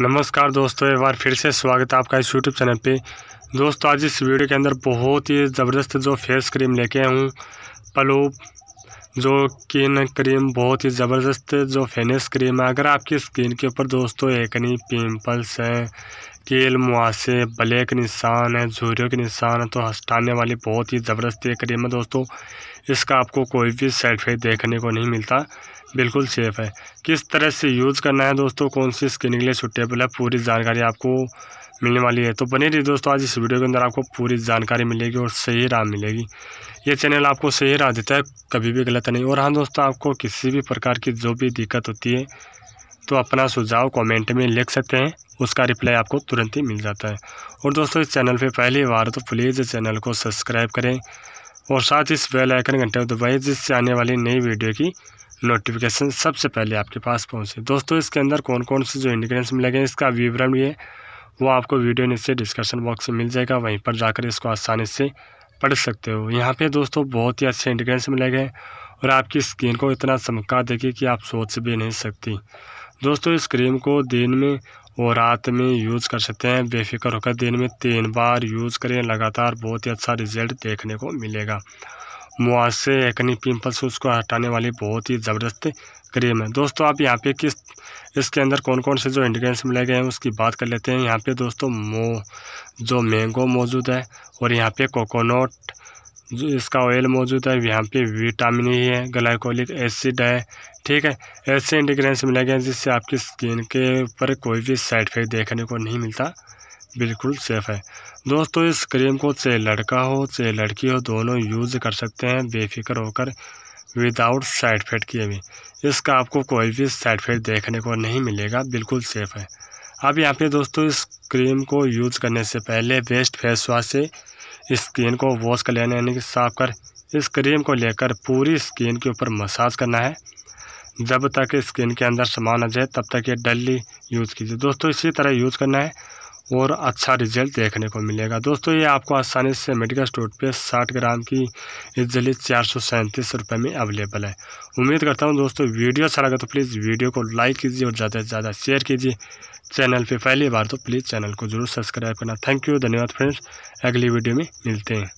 नमस्कार दोस्तों एक बार फिर से स्वागत है आपका इस यूट्यूब चैनल पे दोस्तों आज इस वीडियो के अंदर बहुत ही ज़बरदस्त जो फेस क्रीम लेके आया हूँ पलोप जो किन क्रीम बहुत ही ज़बरदस्त जो फेनेस क्रीम है अगर आपकी स्किन के ऊपर दोस्तों एक नहीं पिम्पल्स हैं केल मुआसे ब्लैक निशान है जोरियो के निशान है तो हस्टाने वाली बहुत ही ज़बरदस्त एक क्रीम है दोस्तों इसका आपको कोई भी साइड इफेक्ट देखने को नहीं मिलता बिल्कुल सेफ़ है किस तरह से यूज़ करना है दोस्तों कौन सी स्किन के लिए सुटेबल है पूरी जानकारी आपको मिलने वाली है तो बने रही दोस्तों आज इस वीडियो के अंदर आपको पूरी जानकारी मिलेगी और सही राह मिलेगी ये चैनल आपको सही राह देता है कभी भी गलत नहीं और हाँ दोस्तों आपको किसी भी प्रकार की जो भी दिक्कत होती है तो अपना सुझाव कमेंट में लिख सकते हैं उसका रिप्लाई आपको तुरंत ही मिल जाता है और दोस्तों इस चैनल पे पहली बार तो प्लीज़ इस चैनल को सब्सक्राइब करें और साथ इस बेल आइकन घंटे दबाएँ जिससे आने वाली नई वीडियो की नोटिफिकेशन सबसे पहले आपके पास पहुँचे दोस्तों इसके अंदर कौन कौन से जो मिले मिलेंगे इसका विवरण भी है वो आपको वीडियो नीचे डिस्क्रिप्शन बॉक्स में मिल जाएगा वहीं पर जाकर इसको आसानी से पढ़ सकते हो यहाँ पे दोस्तों बहुत ही अच्छे इंग्रीडियंट्स मिले गए और आपकी स्किन को इतना चमका देगी कि आप सोच भी नहीं सकती दोस्तों इस क्रीम को दिन में वो रात में यूज़ कर सकते हैं बेफिक्र होकर दिन में तीन बार यूज़ करें लगातार बहुत ही अच्छा रिजल्ट देखने को मिलेगा मुआसे एक्नी पिंपल्स उसको हटाने वाली बहुत ही ज़बरदस्त क्रीम है दोस्तों आप यहाँ पे किस इसके अंदर कौन कौन से जो इंग्रेडिएंट्स मिले गए हैं उसकी बात कर लेते हैं यहाँ पे दोस्तों मो जो मैंगो मौजूद है और यहाँ पे कोकोनट जो इसका ऑयल मौजूद है यहाँ पे विटामिन ही e है ग्लाइकोलिक एसिड है ठीक है ऐसे इंडिग्रेंट्स मिले गए जिससे आपकी स्किन के ऊपर कोई भी साइड इफेक्ट देखने को नहीं मिलता बिल्कुल सेफ़ है दोस्तों इस क्रीम को चाहे लड़का हो चाहे लड़की हो दोनों यूज़ कर सकते हैं बेफिक्र होकर विदाउट साइड इफेक्ट किए भी इसका आपको कोई भी साइड इफेक्ट देखने को नहीं मिलेगा बिल्कुल सेफ़ है अब यहाँ पे दोस्तों इस क्रीम को यूज़ करने से पहले बेस्ट फेस वॉश से स्किन को वॉश कर लेना यानी कि साफ कर इस क्रीम को लेकर पूरी स्किन के ऊपर मसाज करना है जब तक स्किन के अंदर सामान आ जाए तब तक ये डल्ली यूज़ कीजिए दोस्तों इसी तरह यूज़ करना है और अच्छा रिजल्ट देखने को मिलेगा दोस्तों ये आपको आसानी से मेडिकल स्टोर पे 60 ग्राम की इस जली चार सौ सैंतीस रुपये में अवेलेबल है उम्मीद करता हूँ दोस्तों वीडियो अच्छा लगा तो प्लीज़ वीडियो को लाइक कीजिए और ज़्यादा से ज़्यादा शेयर कीजिए चैनल पे पहली बार तो प्लीज़ चैनल को जरूर सब्सक्राइब करना थैंक यू धन्यवाद फ्रेंड्स अगली वीडियो में मिलते हैं